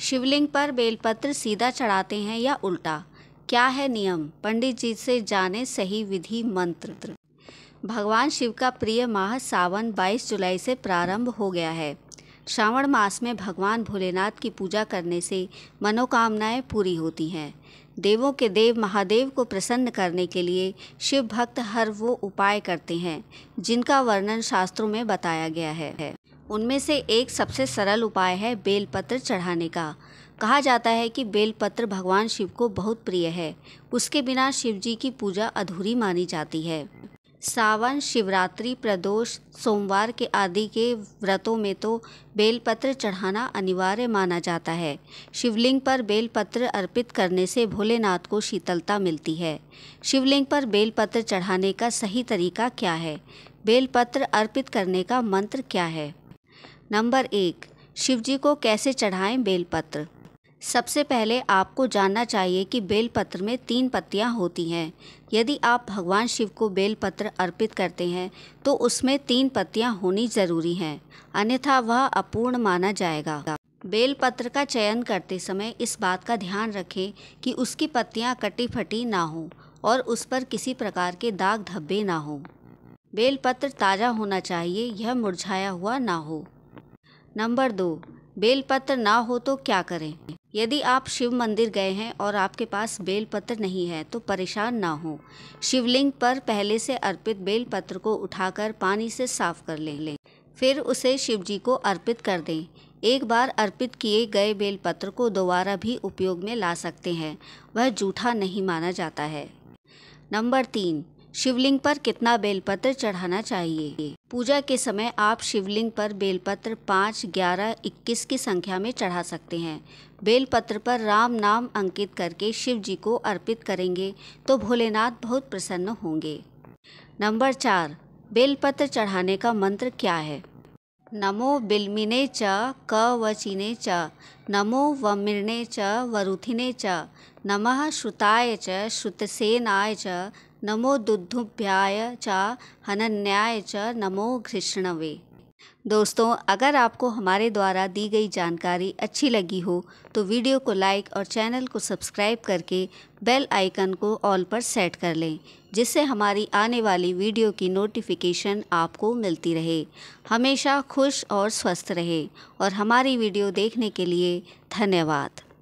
शिवलिंग पर बेलपत्र सीधा चढ़ाते हैं या उल्टा क्या है नियम पंडित जी से जाने सही विधि मंत्र भगवान शिव का प्रिय माह सावन 22 जुलाई से प्रारंभ हो गया है श्रावण मास में भगवान भोलेनाथ की पूजा करने से मनोकामनाएं पूरी होती हैं देवों के देव महादेव को प्रसन्न करने के लिए शिव भक्त हर वो उपाय करते हैं जिनका वर्णन शास्त्रों में बताया गया है उनमें से एक सबसे सरल उपाय है बेलपत्र चढ़ाने का कहा जाता है कि बेलपत्र भगवान शिव को बहुत प्रिय है उसके बिना शिव जी की पूजा अधूरी मानी जाती है सावन शिवरात्रि प्रदोष सोमवार के आदि के व्रतों में तो बेलपत्र चढ़ाना अनिवार्य माना जाता है शिवलिंग पर बेलपत्र अर्पित करने से भोलेनाथ को शीतलता मिलती है शिवलिंग पर बेलपत्र चढ़ाने का सही तरीका क्या है बेलपत्र अर्पित करने का मंत्र क्या है नंबर एक शिवजी को कैसे चढ़ाएं बेलपत्र सबसे पहले आपको जानना चाहिए कि बेलपत्र में तीन पत्तियां होती हैं यदि आप भगवान शिव को बेलपत्र अर्पित करते हैं तो उसमें तीन पत्तियां होनी ज़रूरी हैं अन्यथा वह अपूर्ण माना जाएगा बेलपत्र का चयन करते समय इस बात का ध्यान रखें कि उसकी पत्तियां कटी फटी ना हों और उस पर किसी प्रकार के दाग धब्बे ना हों बेलपत्र ताज़ा होना चाहिए यह मुरझाया हुआ ना हो नंबर दो बेलपत्र ना हो तो क्या करें यदि आप शिव मंदिर गए हैं और आपके पास बेलपत्र नहीं है तो परेशान ना हो शिवलिंग पर पहले से अर्पित बेलपत्र को उठाकर पानी से साफ कर ले लें फिर उसे शिव जी को अर्पित कर दें एक बार अर्पित किए गए बेलपत्र को दोबारा भी उपयोग में ला सकते हैं वह जूठा नहीं माना जाता है नंबर तीन शिवलिंग पर कितना बेलपत्र चढ़ाना चाहिए पूजा के समय आप शिवलिंग पर बेलपत्र पाँच ग्यारह इक्कीस की संख्या में चढ़ा सकते हैं बेलपत्र पर राम नाम अंकित करके शिव जी को अर्पित करेंगे तो भोलेनाथ बहुत प्रसन्न होंगे नंबर चार बेलपत्र चढ़ाने का मंत्र क्या है नमो बिलमिने च क कवचिने च नमो वमिर्णे च वरुथिने च नमः श्रुताय च श्रुतसेनाय च नमो दुद्धुभ्याय चा हनन्याय च नमो घृष्णवे दोस्तों अगर आपको हमारे द्वारा दी गई जानकारी अच्छी लगी हो तो वीडियो को लाइक और चैनल को सब्सक्राइब करके बेल आइकन को ऑल पर सेट कर लें जिससे हमारी आने वाली वीडियो की नोटिफिकेशन आपको मिलती रहे हमेशा खुश और स्वस्थ रहे और हमारी वीडियो देखने के लिए धन्यवाद